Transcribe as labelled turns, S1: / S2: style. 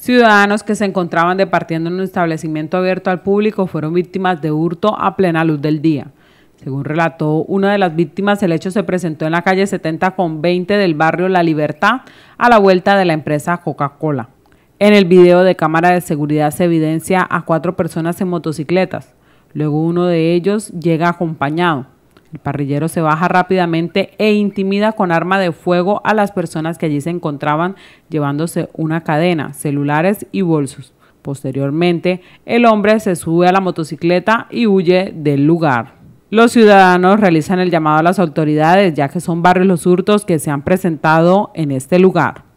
S1: Ciudadanos que se encontraban departiendo en un establecimiento abierto al público fueron víctimas de hurto a plena luz del día. Según relató una de las víctimas, el hecho se presentó en la calle 70 con 20 del barrio La Libertad, a la vuelta de la empresa Coca-Cola. En el video de cámara de seguridad se evidencia a cuatro personas en motocicletas. Luego uno de ellos llega acompañado. El parrillero se baja rápidamente e intimida con arma de fuego a las personas que allí se encontraban llevándose una cadena, celulares y bolsos. Posteriormente, el hombre se sube a la motocicleta y huye del lugar. Los ciudadanos realizan el llamado a las autoridades ya que son varios los hurtos que se han presentado en este lugar.